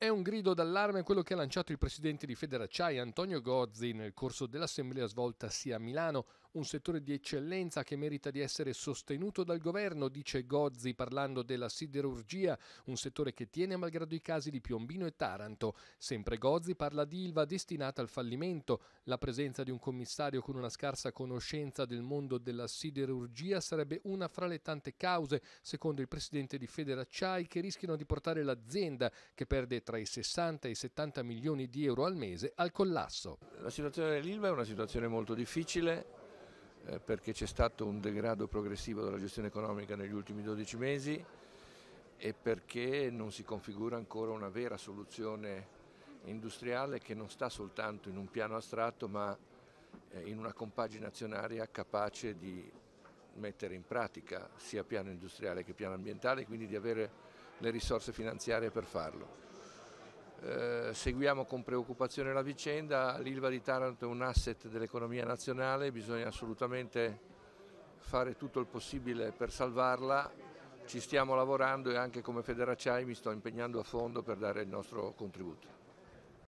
È un grido d'allarme quello che ha lanciato il presidente di Federacciai Antonio Gozzi nel corso dell'assemblea svolta sia a Milano, un settore di eccellenza che merita di essere sostenuto dal governo, dice Gozzi parlando della siderurgia, un settore che tiene malgrado i casi di Piombino e Taranto. Sempre Gozzi parla di Ilva destinata al fallimento. La presenza di un commissario con una scarsa conoscenza del mondo della siderurgia sarebbe una fra le tante cause, secondo il presidente di Federacciai, che rischiano di portare l'azienda, che perde tra i 60 e i 70 milioni di euro al mese, al collasso. La situazione dell'Ilva è una situazione molto difficile, eh, perché c'è stato un degrado progressivo della gestione economica negli ultimi 12 mesi e perché non si configura ancora una vera soluzione industriale che non sta soltanto in un piano astratto ma eh, in una compagine azionaria capace di mettere in pratica sia piano industriale che piano ambientale quindi di avere le risorse finanziarie per farlo. Eh, eh, seguiamo con preoccupazione la vicenda, l'Ilva di Taranto è un asset dell'economia nazionale, bisogna assolutamente fare tutto il possibile per salvarla, ci stiamo lavorando e anche come Federacciai mi sto impegnando a fondo per dare il nostro contributo.